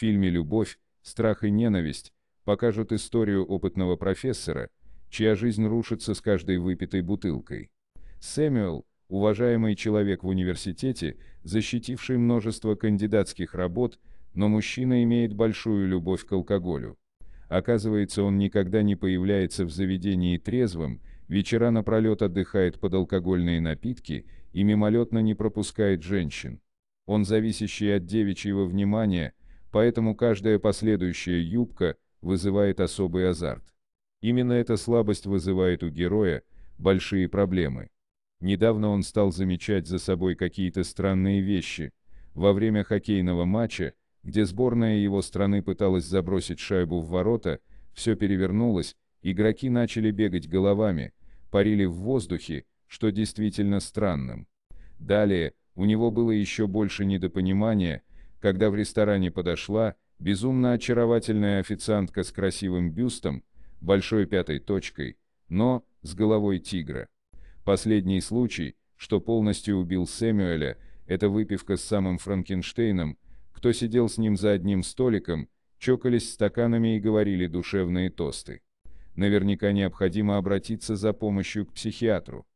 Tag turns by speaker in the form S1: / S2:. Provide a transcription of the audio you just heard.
S1: фильме «Любовь, страх и ненависть» покажут историю опытного профессора, чья жизнь рушится с каждой выпитой бутылкой. Сэмюэл, уважаемый человек в университете, защитивший множество кандидатских работ, но мужчина имеет большую любовь к алкоголю. Оказывается, он никогда не появляется в заведении трезвым, вечера напролет отдыхает под алкогольные напитки и мимолетно не пропускает женщин. Он зависящий от девичьего внимания – поэтому каждая последующая юбка вызывает особый азарт. Именно эта слабость вызывает у героя большие проблемы. Недавно он стал замечать за собой какие-то странные вещи. Во время хоккейного матча, где сборная его страны пыталась забросить шайбу в ворота, все перевернулось, игроки начали бегать головами, парили в воздухе, что действительно странным. Далее, у него было еще больше недопонимания – когда в ресторане подошла безумно очаровательная официантка с красивым бюстом, большой пятой точкой, но с головой тигра. Последний случай, что полностью убил Сэмюэля, это выпивка с самым Франкенштейном, кто сидел с ним за одним столиком, чокались стаканами и говорили душевные тосты. Наверняка необходимо обратиться за помощью к психиатру.